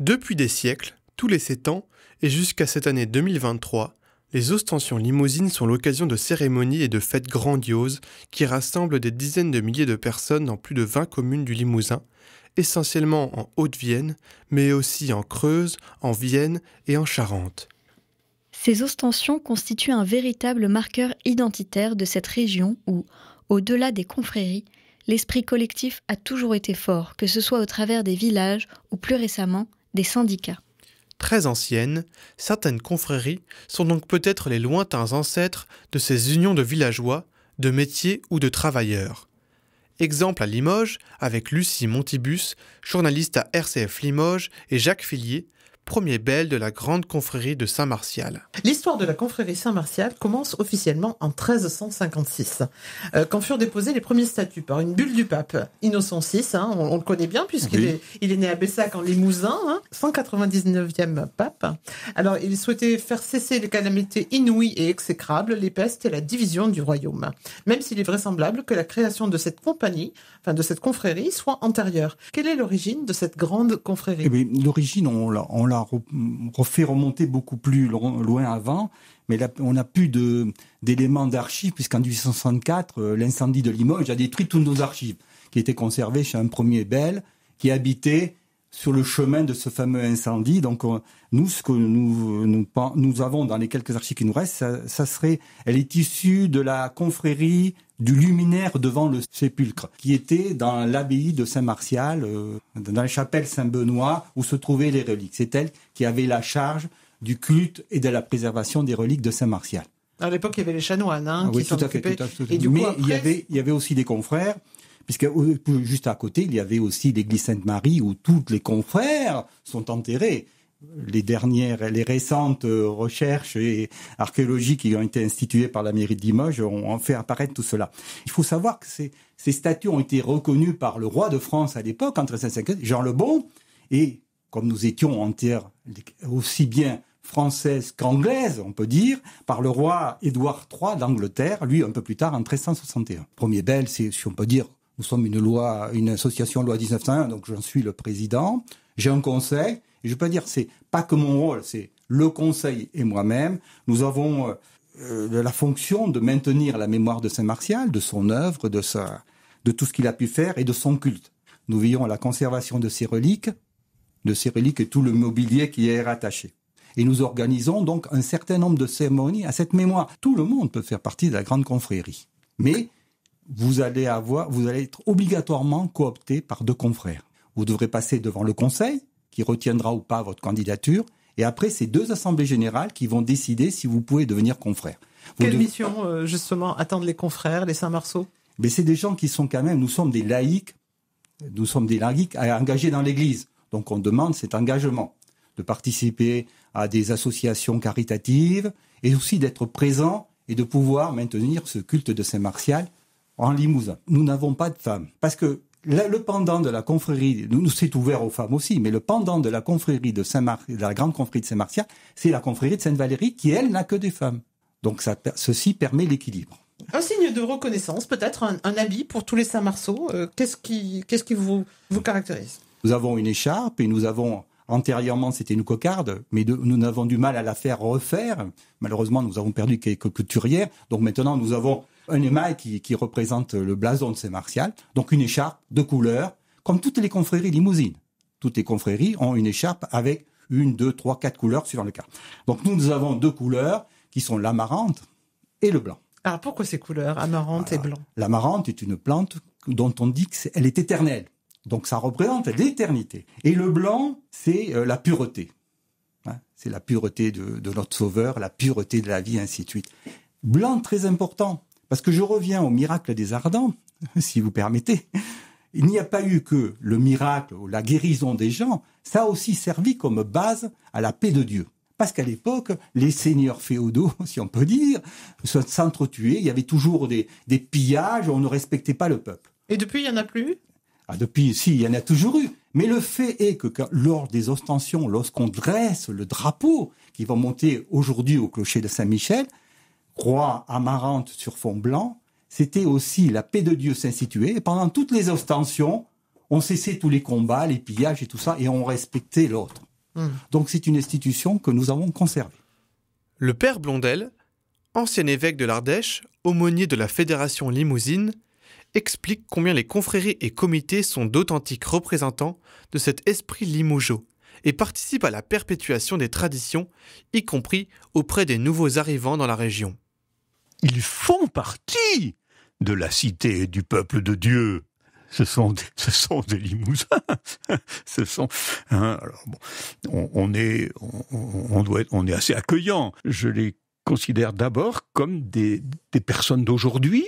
Depuis des siècles, tous les sept ans, et jusqu'à cette année 2023, les ostensions limousines sont l'occasion de cérémonies et de fêtes grandioses qui rassemblent des dizaines de milliers de personnes dans plus de 20 communes du Limousin, essentiellement en Haute-Vienne, mais aussi en Creuse, en Vienne et en Charente. Ces ostensions constituent un véritable marqueur identitaire de cette région où, au-delà des confréries, l'esprit collectif a toujours été fort, que ce soit au travers des villages ou plus récemment des syndicats. Très anciennes, certaines confréries sont donc peut-être les lointains ancêtres de ces unions de villageois, de métiers ou de travailleurs. Exemple à Limoges avec Lucie Montibus, journaliste à RCF Limoges, et Jacques Fillier, premier bel de la grande confrérie de Saint-Martial. L'histoire de la confrérie Saint-Martial commence officiellement en 1356, euh, quand furent déposés les premiers statuts par une bulle du pape, Innocent VI, hein, on, le connaît bien puisqu'il est, né à Bessac en Limousin, 199e hein, pape. Alors il souhaitait faire cesser les calamités inouïes et exécrables, les pestes et la division du royaume, même s'il est vraisemblable que la création de cette compagnie de cette confrérie, soit antérieure. Quelle est l'origine de cette grande confrérie eh L'origine, on l'a, refait remonter beaucoup plus loin avant, mais on n'a plus d'éléments d'archives, puisqu'en 1864, euh, l'incendie de Limoges a détruit toutes nos archives, qui étaient conservées chez un premier Bel, qui habitait sur le chemin de ce fameux incendie. Donc, nous, ce que nous, nous, avons dans les quelques archives qui nous restent, ça, serait, elle est issue de la confrérie du luminaire devant le sépulcre, qui était dans l'abbaye de Saint-Martial, euh, dans la chapelle Saint-Benoît, où se trouvaient les reliques. C'est elle qui avait la charge du culte et de la préservation des reliques de Saint-Martial. À l'époque, il y avait les chanoines hein, ah qui oui, Mais il y avait aussi des confrères puisque juste à côté, il y avait aussi l'église Sainte-Marie où tous les confrères sont enterrés les dernières, les récentes euh, recherches archéologiques qui ont été instituées par la mairie de Limoges ont fait apparaître tout cela. Il faut savoir que ces, statues ont été reconnues par le roi de France à l'époque, en 1350, Jean le Bon, et comme nous étions en aussi bien française qu'anglaise, on peut dire, par le roi Édouard III d'Angleterre, lui un peu plus tard en 1361. Premier bel, si on peut dire, nous sommes une loi, une association loi 1901, donc j'en suis le président. J'ai un conseil. Et je peux dire, c'est pas que mon rôle, c'est le conseil et moi-même. Nous avons euh, euh, la fonction de maintenir la mémoire de Saint-Martial, de son œuvre, de de tout ce qu'il a pu faire et de son culte. Nous veillons à la conservation de ses reliques, de ses reliques et tout le mobilier qui y est rattaché. Et nous organisons donc un certain nombre de cérémonies à cette mémoire. Tout le monde peut faire partie de la grande confrérie. Mais vous allez avoir, vous allez être obligatoirement coopté par deux confrères. Vous devrez passer devant le Conseil, qui retiendra ou pas votre candidature, et après, c'est deux assemblées générales qui vont décider si vous pouvez devenir confrère. Quelle mission, euh, justement, attendre les confrères, les Saint-Marceaux Mais c'est des gens qui sont quand même, nous sommes des laïcs, nous sommes des laïcs engagés dans l'Église. Donc on demande cet engagement de participer à des associations caritatives et aussi d'être présent et de pouvoir maintenir ce culte de Saint-Martial en Limousin. Nous n'avons pas de femmes. Parce que le pendant de la confrérie, nous, c'est ouvert aux femmes aussi, mais le pendant de la confrérie de saint de la grande confrérie de Saint-Martial, c'est la confrérie de Sainte-Valérie qui, elle, n'a que des femmes. Donc ceci permet l'équilibre. Un signe de reconnaissance, peut-être un, habit pour tous les Saint-Marceaux. Euh, qu'est-ce qui, vous, vous caractérise Nous avons une écharpe et nous avons Antérieurement, c'était une cocarde, mais nous avons du mal à la faire refaire. Malheureusement, nous avons perdu quelques couturières. Donc maintenant, nous avons un émail qui, représente le blason de Saint-Martial, donc une écharpe de couleur, comme toutes les confréries limousines. Toutes les confréries ont une écharpe avec une, deux, trois, quatre couleurs suivant le cas. Donc nous, nous avons deux couleurs qui sont l'amarante et le blanc. Alors pourquoi ces couleurs, amarante et blanc L'amarante est une plante dont on dit qu'elle est éternelle. Donc ça représente l'éternité. Et le blanc, c'est euh, la pureté. Hein, c'est la pureté de, de, notre Sauveur, la pureté de la vie, ainsi de suite. Blanc, très important. Parce que je reviens au miracle des ardents, si vous permettez. Il n'y a pas eu que le miracle ou la guérison des gens, ça a aussi servi comme base à la paix de Dieu. Parce qu'à l'époque, les seigneurs féodaux, si on peut dire, s'entretuaient, il y avait toujours des, pillages, on ne respectait pas le peuple. Et depuis, il n'y en a plus ah, Depuis, si, il y en a toujours eu. Mais le fait est que lors des ostensions, lorsqu'on dresse le drapeau qui va monter aujourd'hui au clocher de Saint-Michel, croix Amarante, sur fond blanc, c'était aussi la paix de Dieu s'instituer. Et pendant toutes les ostensions, on cessait tous les combats, les pillages et tout ça, et on respectait l'autre. Hmm. Donc c'est une institution que nous avons conservée. Le père Blondel, ancien évêque de l'Ardèche, aumônier de la Fédération Limousine, explique combien les confréries et comités sont d'authentiques représentants de cet esprit limougeau et participent à la perpétuation des traditions, y compris auprès des nouveaux arrivants dans la région. Ils font partie de la cité et du peuple de Dieu. Ce sont, des, ce sont des limousins. ce sont. Hein, alors bon, on, est, on, doit être, on est assez accueillant. Je les considère d'abord comme des, personnes d'aujourd'hui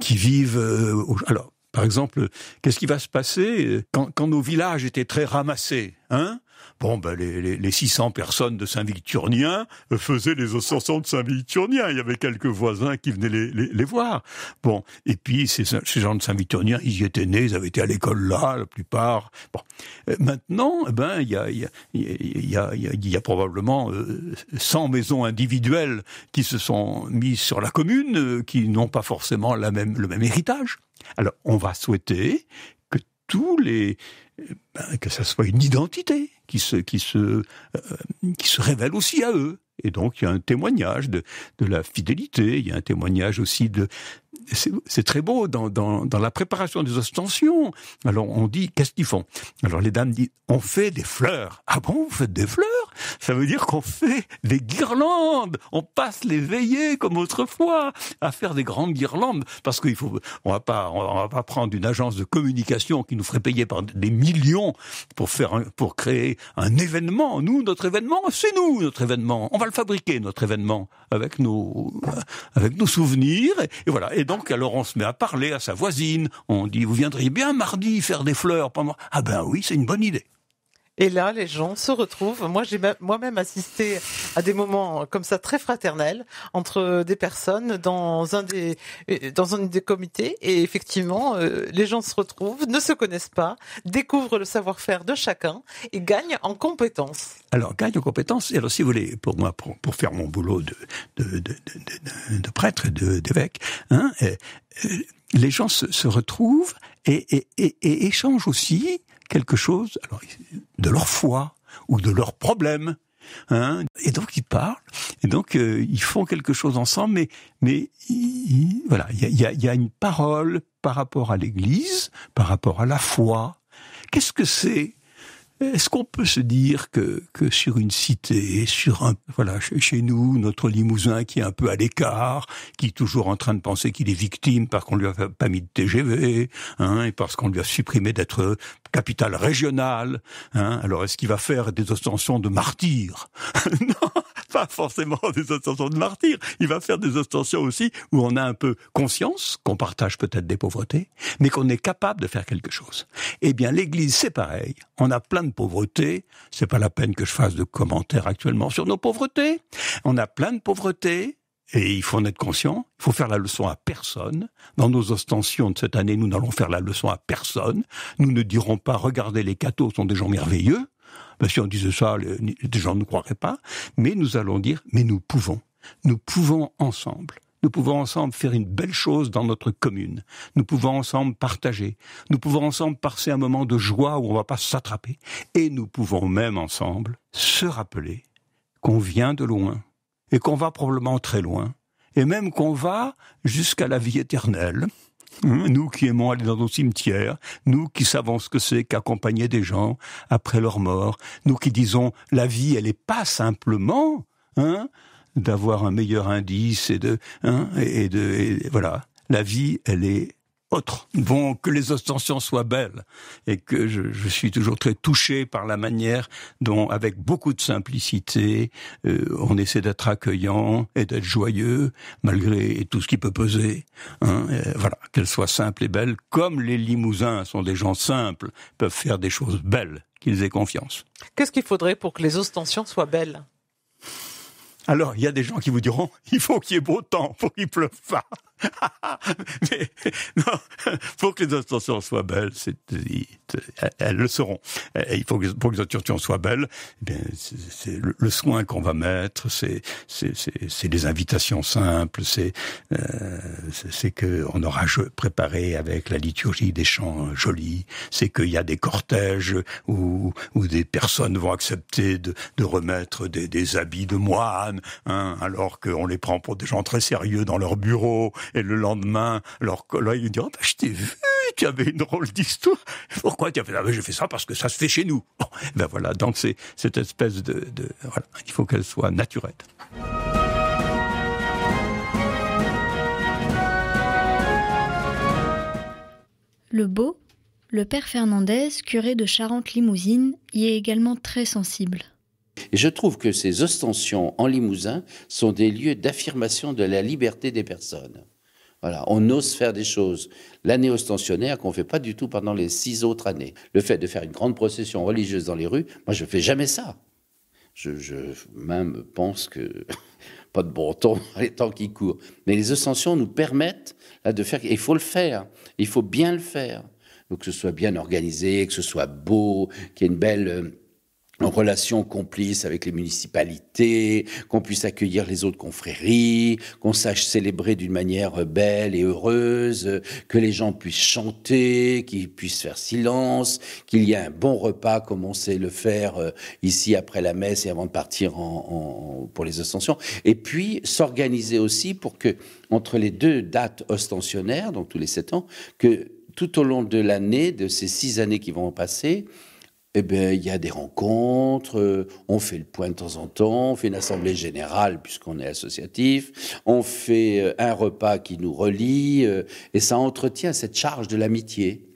qui vivent. Euh, alors, par exemple, qu'est-ce qui va se passer quand, quand nos villages étaient très ramassés hein Bon, ben, les, les, les 600 personnes de Saint-Victurnien euh, faisaient les ascensions de Saint-Victurnien. Il y avait quelques voisins qui venaient les, voir. Bon, et puis ces, gens de Saint-Victurnien, ils y étaient nés, ils avaient été à l'école là, la plupart. Bon, euh, maintenant, eh ben, il y a, y, a, y a, probablement 100 euh, maisons individuelles qui se sont mises sur la commune, qui n'ont pas forcément le même héritage. Alors, on va souhaiter tous les euh, ben, que ça soit une identité qui se qui se euh, qui se révèle aussi à eux. Et donc il y a un témoignage de, la fidélité, il y a un témoignage aussi de c'est très beau dans, dans, la préparation des ostensions. Alors on dit qu'est-ce qu'ils font Alors les dames disent on fait des fleurs. Ah bon, vous faites des fleurs ça veut dire qu'on fait des guirlandes. On passe les veillées comme autrefois à faire des grandes guirlandes parce qu'il faut, on va pas, va pas prendre une agence de communication qui nous ferait payer par des millions pour faire, pour créer un événement. Nous, notre événement, c'est nous, notre événement. On va le fabriquer, notre événement, avec nos, avec nos souvenirs. Et, voilà. Et donc, alors, on se met à parler à sa voisine. On dit, vous viendriez bien mardi faire des fleurs pendant, ah ben oui, c'est une bonne idée. Et là, les gens se retrouvent. Moi, j'ai moi-même assisté à des moments comme ça très fraternels entre des personnes dans un des dans un des comités. Et effectivement, euh, les gens se retrouvent, ne se connaissent pas, découvrent le savoir-faire de chacun et gagnent en compétences. Alors, gagnent en compétences. Alors, si vous voulez, pour moi, pour, faire mon boulot de de, de, de prêtre, d'évêque, hein, euh, euh, les gens se, retrouvent et, et, et, et échangent aussi quelque chose alors, de leur foi ou de leur problème. Hein et donc ils parlent, et donc euh, ils font quelque chose ensemble, mais, mais voilà, il y y a, une parole par rapport à l'Église, par rapport à la foi. Qu'est-ce que c'est est-ce qu'on peut se dire que, que sur une cité, sur un, voilà, chez nous, notre Limousin qui est un peu à l'écart, qui est toujours en train de penser qu'il est victime parce qu'on lui a pas mis de TGV, hein, et parce qu'on lui a supprimé d'être capitale régionale, hein, alors est-ce qu'il va faire des ostensions de martyr Non pas forcément des ostensions de martyrs, il va faire des ostensions aussi où on a un peu conscience qu'on partage peut-être des pauvretés, mais qu'on est capable de faire quelque chose. Eh bien, l'Église, c'est pareil. On a plein de pauvretés. C'est pas la peine que je fasse de commentaires actuellement sur nos pauvretés. On a plein de pauvretés. Et il faut en être conscient, il faut faire la leçon à personne. Dans nos ostensions de cette année, nous n'allons faire la leçon à personne. Nous ne dirons pas, regardez, les cathos sont des gens merveilleux si on disait ça, les, les gens ne croiraient pas. Mais nous allons dire, mais nous pouvons. Nous pouvons ensemble. Nous pouvons ensemble faire une belle chose dans notre commune. Nous pouvons ensemble partager. Nous pouvons ensemble passer un moment de joie où on ne va pas s'attraper. Et nous pouvons même ensemble se rappeler qu'on vient de loin et qu'on va probablement très loin et même qu'on va jusqu'à la vie éternelle. Nous qui aimons aller dans nos cimetières, nous qui savons ce que c'est qu'accompagner des gens après leur mort, nous qui disons la vie, elle n'est pas simplement hein, d'avoir un meilleur indice et de, hein, et de voilà, la vie, elle est autre. Bon, que les ostensions soient belles et que je, suis toujours très touché par la manière dont, avec beaucoup de simplicité, euh, on essaie d'être accueillant et d'être joyeux malgré tout ce qui peut peser. Hein, euh, voilà, qu'elles soient simples et belles, comme les Limousins sont des gens simples, peuvent faire des choses belles, qu'ils aient confiance. Qu'est-ce qu'il faudrait pour que les ostensions soient belles alors, il y a des gens qui vous diront, il faut qu'il y ait beau temps pour qu'il pleuve pas. Mais non, pour que les intentions soient belles, elles le seront. Et il faut que, pour que les intentions soient belles, eh c'est le, soin qu'on va mettre, c'est c'est des invitations simples, c'est euh, c'est que aura préparé avec la liturgie des chants jolis, c'est qu'il y a des cortèges où des personnes vont accepter de, remettre des, des habits de moines, hein, alors qu'on les prend pour des gens très sérieux dans leur bureau et le lendemain, leur collègue lui dit je t'ai vu, tu avais une drôle d'histoire. Pourquoi tu as fait ça ah, bah, ça parce que ça se fait chez nous. ben voilà, donc c'est cette espèce de, il faut qu'elle soit naturelle. Le beau, le père Fernandez, curé de Charente-Limousine, y est également très sensible. Et je trouve que ces ostensions en Limousin sont des lieux d'affirmation de la liberté des personnes. Voilà, on ose faire des choses. L'année ostensionnaire qu'on ne fait pas du tout pendant les six autres années. Le fait de faire une grande procession religieuse dans les rues, moi je ne fais jamais ça. Je, même pense que pas de bon temps les temps qui courent. Mais les ostensions nous permettent là, de faire, il faut le faire, il faut bien le faire. Donc que ce soit bien organisé, que ce soit beau, qu'il y ait une belle euh, en relation complice avec les municipalités, qu'on puisse accueillir les autres confréries, qu'on sache célébrer d'une manière belle et heureuse, que les gens puissent chanter, qu'ils puissent faire silence, qu'il y ait un bon repas comme on sait le faire euh, ici après la messe et avant de partir pour les ostensions. Et puis s'organiser aussi pour que, entre les deux dates ostensionnaires, donc tous les sept ans, que tout au long de l'année, de ces six années qui vont passer, eh ben, il y a des rencontres, euh, on fait le point de temps en temps, on fait une assemblée générale puisqu'on est associatif, on fait euh, un repas qui nous relie, euh, et ça entretient cette charge de l'amitié.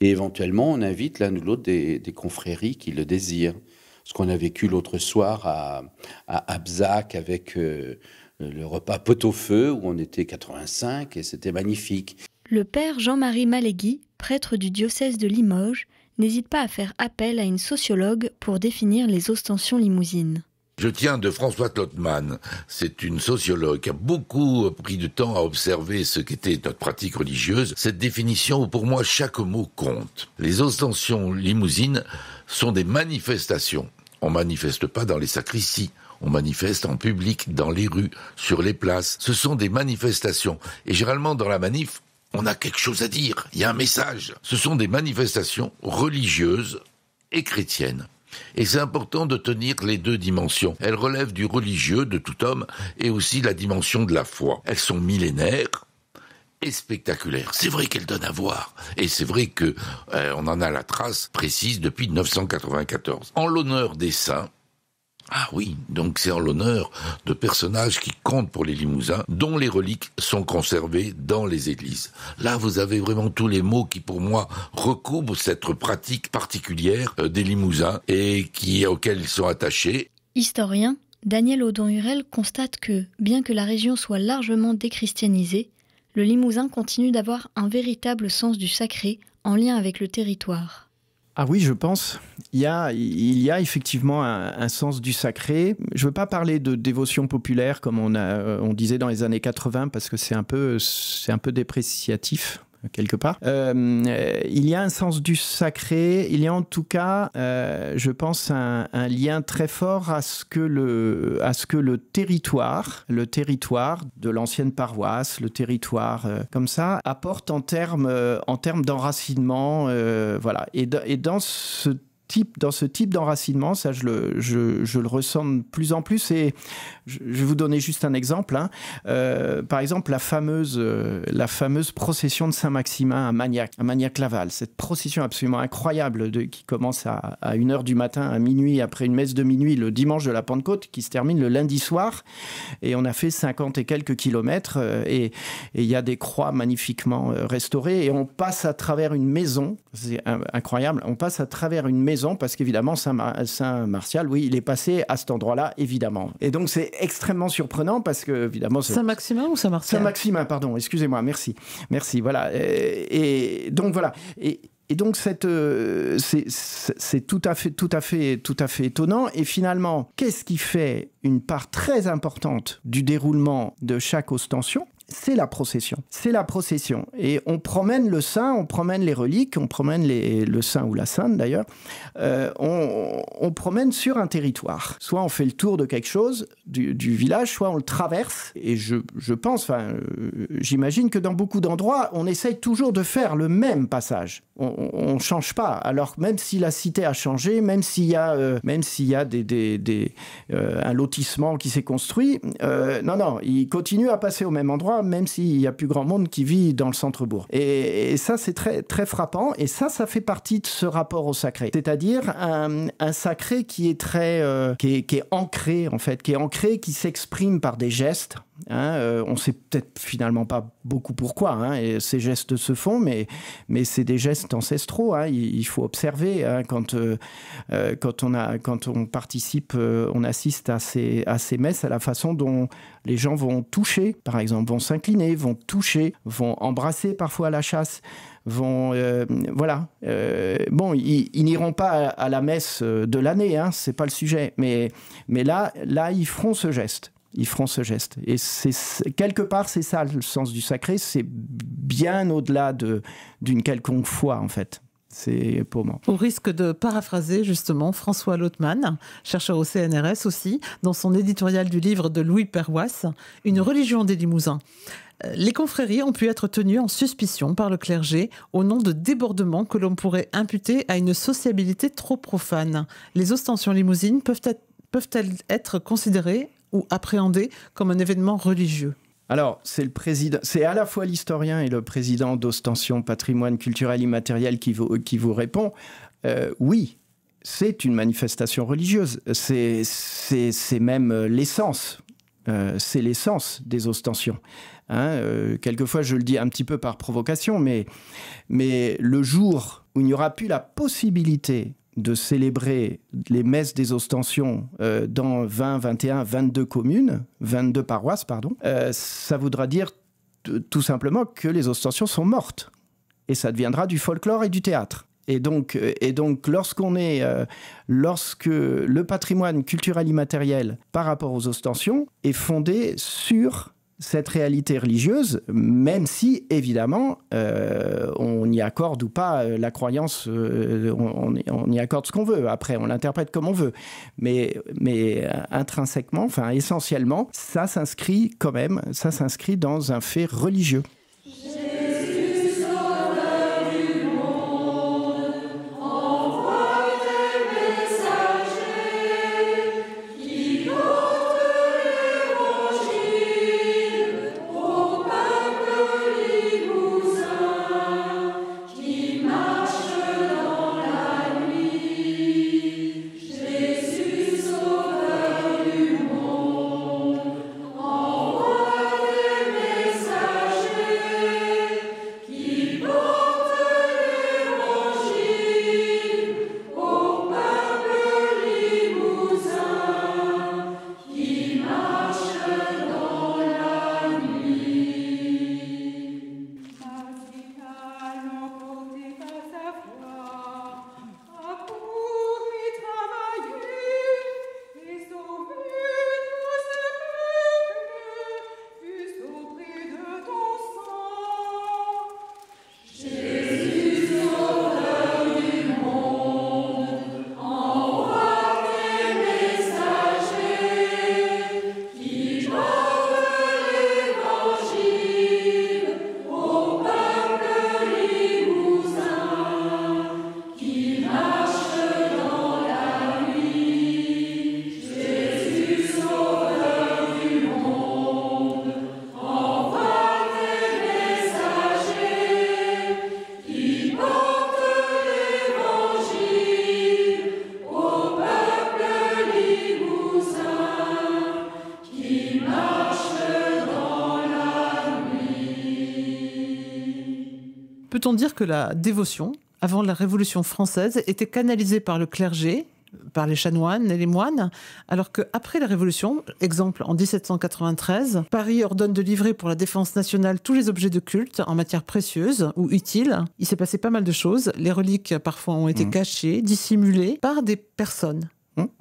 Et éventuellement, on invite l'un ou l'autre des, confréries qui le désirent. Ce qu'on a vécu l'autre soir à, à Abzac avec le repas pot-au-feu où on était 85 et c'était magnifique. Le père Jean-Marie Malégui, prêtre du diocèse de Limoges, n'hésite pas à faire appel à une sociologue pour définir les ostensions limousines. Je tiens de François Klotman. C'est une sociologue qui a beaucoup pris du temps à observer ce qu'était notre pratique religieuse. Cette définition, pour moi, chaque mot compte. Les ostensions limousines sont des manifestations. On manifeste pas dans les sacristies. On manifeste en public, dans les rues, sur les places. Ce sont des manifestations. Et généralement, dans la manif, on a quelque chose à dire, il y a un message. Ce sont des manifestations religieuses et chrétiennes. Et c'est important de tenir les deux dimensions. Elles relèvent du religieux de tout homme et aussi la dimension de la foi. Elles sont millénaires et spectaculaires. C'est vrai qu'elles donnent à voir et c'est vrai qu'on euh, en a la trace précise depuis 994. En l'honneur des saints, ah oui, donc c'est en l'honneur de personnages qui comptent pour les Limousins, dont les reliques sont conservées dans les églises. Là, vous avez vraiment tous les mots qui, pour moi, recouvrent cette pratique particulière euh, des Limousins et qui auxquels ils sont attachés. Historien, Daniel Audon-Hurel constate que, bien que la région soit largement déchristianisée, le Limousin continue d'avoir un véritable sens du sacré en lien avec le territoire. Ah oui, je pense. Il y a, il y a effectivement un, sens du sacré. Je ne veux pas parler de dévotion populaire comme on, euh, disait dans les années 80 parce que c'est un c'est un peu dépréciatif quelque part. Euh, il y a un sens du sacré, il y a en tout cas, euh, je pense, un, lien très fort à ce que le, à ce que le territoire, le territoire de l'ancienne paroisse, le territoire euh, comme ça, apporte en termes en termes d'enracinement. voilà. Et, et dans ce type, dans ce type d'enracinement. Ça, je le, je, le, ressens de plus en plus. Et je, vais vous donner juste un exemple. Hein. Euh, par exemple, la fameuse, euh, la fameuse procession de Saint-Maximin à Magnac, à laval Cette procession absolument incroyable de, qui commence à, à 1h du matin, à minuit, après une messe de minuit, le dimanche de la Pentecôte, qui se termine le lundi soir. Et on a fait 50 et quelques kilomètres. Euh, et il y a des croix magnifiquement restaurées. Et on passe à travers une maison. C'est incroyable. On passe à travers une maison parce qu'évidemment, Saint-Martial, oui, il est passé à cet endroit-là, évidemment. Et donc, c'est extrêmement surprenant parce que, évidemment. Saint-Maximin ou Saint-Martial Saint-Maximin, pardon, excusez-moi, merci. Merci, voilà. Et, donc, voilà. Et, donc cette, euh, c'est tout à fait, tout à fait, tout à fait étonnant. Et finalement, qu'est-ce qui fait une part très importante du déroulement de chaque ostension c'est la procession. C'est la procession. Et on promène le saint, on promène les reliques, on promène les, le saint ou la sainte d'ailleurs. Euh, on, promène sur un territoire. Soit on fait le tour de quelque chose, du, village, soit on le traverse. Et je, je pense, enfin, euh, j'imagine que dans beaucoup d'endroits, on essaye toujours de faire le même passage. On ne change pas. Alors même si la cité a changé, même s'il y a, euh, même s'il y a des, des, des un lotissement qui s'est construit, non, non, il continue à passer au même endroit même s'il n'y a plus grand monde qui vit dans le centre-bourg. Et, ça, c'est très, très frappant. Et ça, ça fait partie de ce rapport au sacré. C'est-à-dire un, sacré qui est très, euh, qui, qui est ancré, en fait, qui est ancré, qui s'exprime par des gestes Hein, euh, on ne sait peut-être finalement pas beaucoup pourquoi hein, ces gestes se font, mais, mais c'est des gestes ancestraux. Hein, il, faut observer quand, euh, euh, quand, on participe, on assiste à ces, à messes, à la façon dont les gens vont toucher, par exemple, vont s'incliner, vont toucher, vont embrasser parfois à la chasse vont voilà bon ils, n'iront pas à, la messe de l'année c'est pas le sujet mais mais là là ils feront ce geste ils feront ce geste. Et c'est quelque part, c'est ça le sens du sacré. C'est bien au-delà d'une quelconque foi, en fait. C'est pour moi. Au risque de paraphraser justement François Lautman, chercheur au CNRS aussi, dans son éditorial du livre de Louis Perrois, Une religion des limousins. Euh, les confréries ont pu être tenues en suspicion par le clergé au nom de débordements que l'on pourrait imputer à une sociabilité trop profane. Les ostensions limousines peuvent peuvent-elles être considérées ou appréhendé comme un événement religieux alors, c'est le président, c'est à la fois l'historien et le président d'Ostension Patrimoine culturel immatériel qui vous, qui vous répond. Euh, oui, c'est une manifestation religieuse. C'est même euh, l'essence. Euh, c'est l'essence des ostensions. Hein, quelquefois, je le dis un petit peu par provocation, mais, mais le jour où il n'y aura plus la possibilité de célébrer les messes des ostensions euh, dans 20, 21, 22 communes, 22 paroisses, pardon, euh, ça voudra dire tout simplement que les ostensions sont mortes. Et ça deviendra du folklore et du théâtre. Et donc, euh, et donc lorsqu'on est, lorsque le patrimoine culturel immatériel par rapport aux ostensions est fondé sur cette réalité religieuse, même si, évidemment, euh, on y accorde ou pas euh, la croyance, euh, on, y accorde ce qu'on veut. Après, on l'interprète comme on veut. Mais, mais intrinsèquement, enfin essentiellement, ça s'inscrit quand même, ça s'inscrit dans un fait religieux. Peut-on dire que la dévotion, avant la Révolution française, était canalisée par le clergé par les chanoines et les moines, alors qu'après la Révolution, exemple en 1793, Paris ordonne de livrer pour la défense nationale tous les objets de culte en matière précieuse ou utile. Il s'est passé pas mal de choses. Les reliques parfois ont été mmh. cachées, dissimulées par des personnes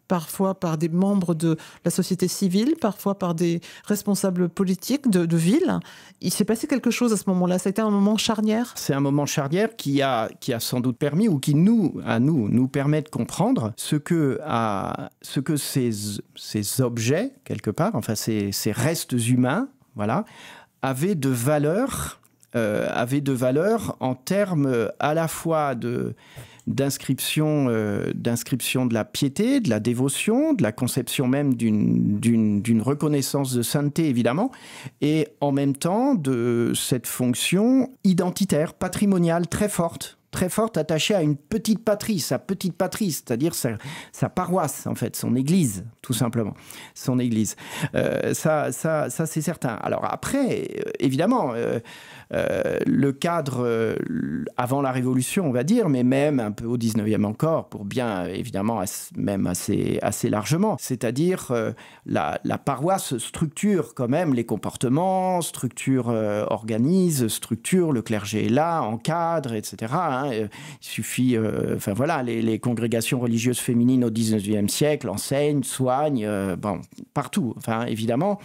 parfois par des membres de la société civile, parfois par des responsables politiques de, villes. ville. Il s'est passé quelque chose à ce moment-là. Ça a été un moment charnière. C'est un moment charnière qui a, qui a sans doute permis ou qui nous, à nous, nous permet de comprendre ce que, à, ce que ces, ces objets, quelque part, enfin ces, ces restes humains, voilà, avaient de valeur euh, avait de valeur en termes à la fois de, euh, d'inscription de la piété, de la dévotion, de la conception même d'une reconnaissance de sainteté, évidemment, et en même temps de cette fonction identitaire, patrimoniale, très forte très forte attachée à une petite patrie, sa petite patrie, c'est-à-dire sa, paroisse, en fait, son église, tout simplement. Son église. Euh, ça, ça, ça c'est certain. Alors après, euh, évidemment, euh, le cadre euh, avant la Révolution, on va dire, mais même un peu au 19e encore, pour bien évidemment même assez, assez largement, c'est-à-dire euh, la, paroisse structure quand même les comportements, structure organise, structure, le clergé est là, encadre, etc. Hein, il suffit, enfin voilà, les, congrégations religieuses féminines au 19e siècle enseignent, soignent, bon, partout, enfin, évidemment.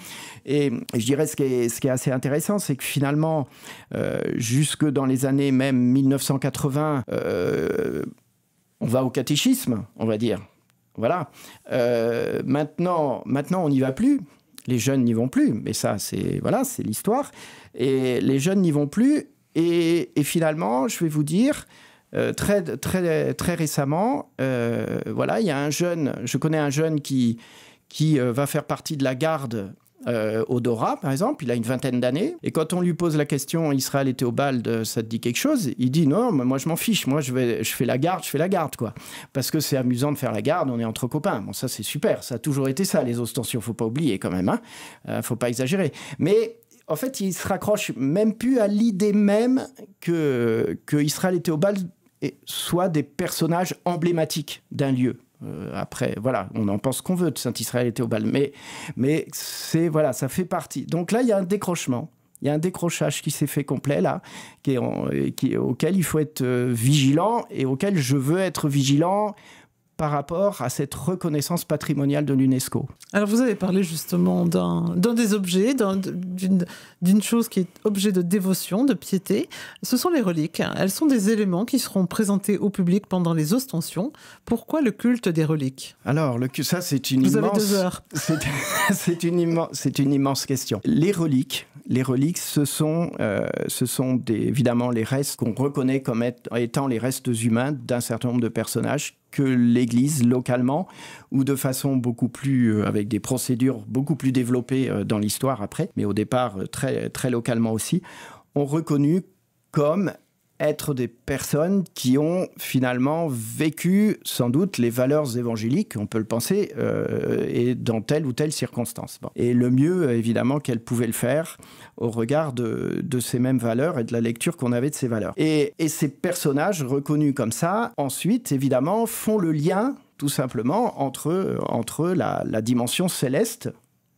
Et je dirais ce ce qui est assez intéressant, c'est que finalement, euh, jusque dans les années même 1980, euh, on va au catéchisme, on va dire. Voilà. Euh, maintenant, maintenant, on n'y va plus. Les jeunes n'y vont plus. Mais ça, c'est voilà, c'est l'histoire. Et les jeunes n'y vont plus. Et, finalement, je vais vous dire, très, très, très récemment, voilà, il y a un jeune, je connais un jeune qui, qui va faire partie de la garde euh, Odora, par exemple, il a une vingtaine d'années. Et quand on lui pose la question, Israël et Théobald, ça te dit quelque chose Il dit non, moi je m'en fiche, moi je, fais la garde, je fais la garde, quoi. Parce que c'est amusant de faire la garde, on est entre copains. Bon, ça c'est super, ça a toujours été ça, les ostensions, faut pas oublier quand même, hein. euh, faut pas exagérer. Mais en fait, il se raccroche même plus à l'idée même que, que Israël et Théobald soient des personnages emblématiques d'un lieu. Euh, après, voilà, on en pense qu'on veut de Saint-Israël et bal, mais, mais c'est, voilà, ça fait partie. Donc là, il y a un décrochement. Il y a un décrochage qui s'est fait complet là, qui est auquel il faut être euh, vigilant et auquel je veux être vigilant par rapport à cette reconnaissance patrimoniale de l'UNESCO. Alors vous avez parlé justement d'un des objets, d'une chose qui est objet de dévotion, de piété. Ce sont les reliques. Elles sont des éléments qui seront présentés au public pendant les ostensions. Pourquoi le culte des reliques Alors le, ça c'est une immense... Avez C'est une, immense question. Les reliques, les reliques, ce sont, euh, ce sont évidemment les restes qu'on reconnaît comme étant les restes humains d'un certain nombre de personnages que l'Église localement ou de façon beaucoup plus euh, avec des procédures beaucoup plus développées euh, dans l'histoire après, mais au départ euh, très très localement aussi, ont reconnu comme être des personnes qui ont finalement vécu sans doute les valeurs évangéliques, on peut le penser, euh, et dans telle ou telle circonstance. Et le mieux, évidemment, qu'elles pouvaient le faire au regard de, ces mêmes valeurs et de la lecture qu'on avait de ces valeurs. Et, ces personnages reconnus comme ça, ensuite, évidemment, font le lien tout simplement entre, la dimension céleste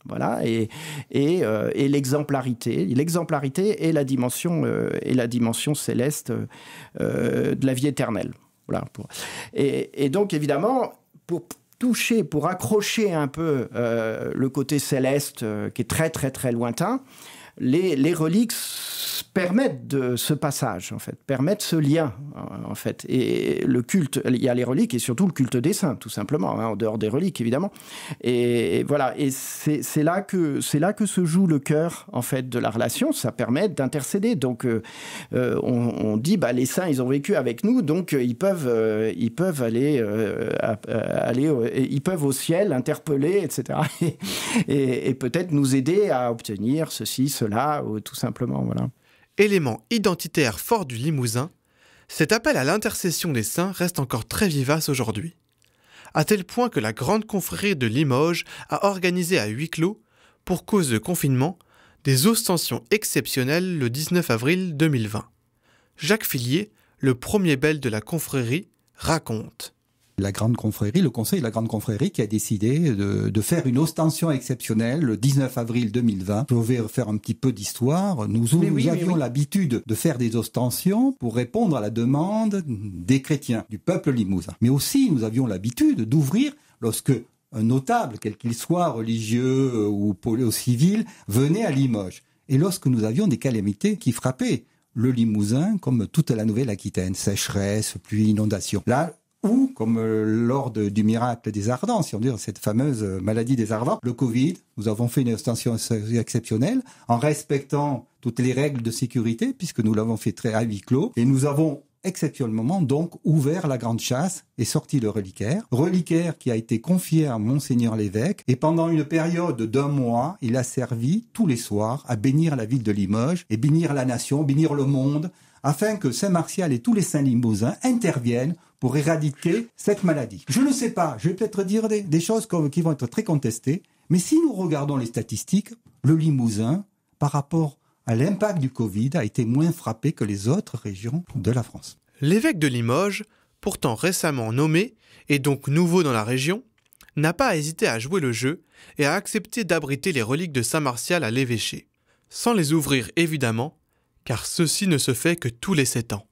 voilà, et, et, euh, et l'exemplarité. L'exemplarité est la dimension, euh, et la dimension céleste euh, de la vie éternelle. Voilà. Et, et, donc, évidemment, pour toucher, pour accrocher un peu le côté céleste qui est très, très, très lointain, les, reliques permettent de ce passage, en fait, permettent ce lien, en fait. Et le culte, il y a les reliques et surtout le culte des saints, tout simplement, hein, en dehors des reliques, évidemment. Et, voilà, et c'est là, que, là que se joue le cœur, en fait, de la relation. Ça permet d'intercéder. Donc, euh, euh, on, dit, bah, les saints, ils ont vécu avec nous, donc euh, ils peuvent, ils peuvent aller, aller ils peuvent au ciel interpeller, etc. et, et peut-être nous aider à obtenir ceci, ce, là, tout simplement. Élément identitaire fort du Limousin, cet appel à l'intercession des saints reste encore très vivace aujourd'hui. À tel point que la grande confrérie de Limoges a organisé à huis clos, pour cause de confinement, des ostensions exceptionnelles le 19 avril 2020. Jacques Fillier, le premier bel de la confrérie, raconte la Grande Confrérie, le Conseil de la Grande Confrérie qui a décidé de, faire une ostension exceptionnelle le 19 avril 2020. vais refaire un petit peu d'histoire, nous, avions l'habitude de faire des ostensions pour répondre à la demande des chrétiens, du peuple limousin. Mais aussi, nous avions l'habitude d'ouvrir lorsque un notable, quel qu'il soit, religieux ou civil, venait à Limoges. Et lorsque nous avions des calamités qui frappaient le Limousin comme toute la Nouvelle-Aquitaine, sécheresse, pluie, inondation. Là, ou, comme euh, lors du miracle des ardents, si on dit cette fameuse euh, maladie des ardents, le Covid, nous avons fait une extension exceptionnelle en respectant toutes les règles de sécurité, puisque nous l'avons fait très à huis clos, et nous avons exceptionnellement donc ouvert la grande chasse et sorti le reliquaire. Reliquaire qui a été confié à Monseigneur l'évêque et pendant une période d'un mois, il a servi tous les soirs à bénir la ville de Limoges et bénir la nation, bénir le monde afin que Saint-Martial et tous les saints limousins interviennent pour éradiquer cette maladie. Je ne sais pas, je vais peut-être dire des, choses qui vont être très contestées, mais si nous regardons les statistiques, le Limousin, par rapport à l'impact du Covid, a été moins frappé que les autres régions de la France. L'évêque de Limoges, pourtant récemment nommé et donc nouveau dans la région, n'a pas hésité à jouer le jeu et à accepter d'abriter les reliques de Saint Martial à l'évêché, sans les ouvrir évidemment car ceci ne se fait que tous les 7 ans.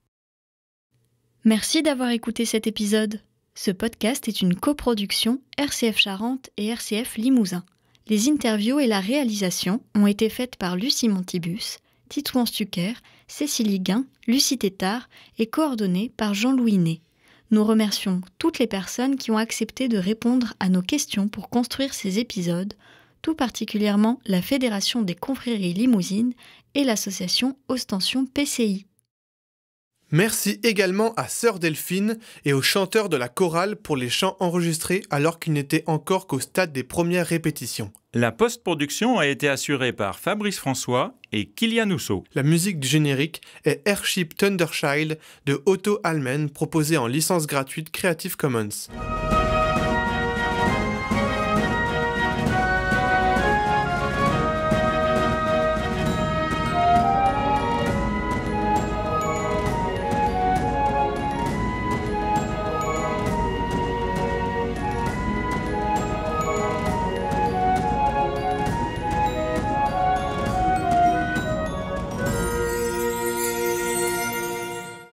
Merci d'avoir écouté cet épisode. Ce podcast est une coproduction RCF Charente et RCF Limousin. Les interviews et la réalisation ont été faites par Lucie Montibus, Titouan Stucker, Cécilie Guin, Lucie Tétard et coordonnées par Jean-Louis Ney. Nous remercions toutes les personnes qui ont accepté de répondre à nos questions pour construire ces épisodes tout particulièrement la Fédération des confréries limousines et l'association Ostension PCI. Merci également à Sœur Delphine et aux chanteurs de la chorale pour les chants enregistrés alors qu'ils n'étaient encore qu'au stade des premières répétitions. La post-production a été assurée par Fabrice François et Kylian La musique du générique est Airship Thunderchild de Otto Almen proposée en licence gratuite Creative Commons.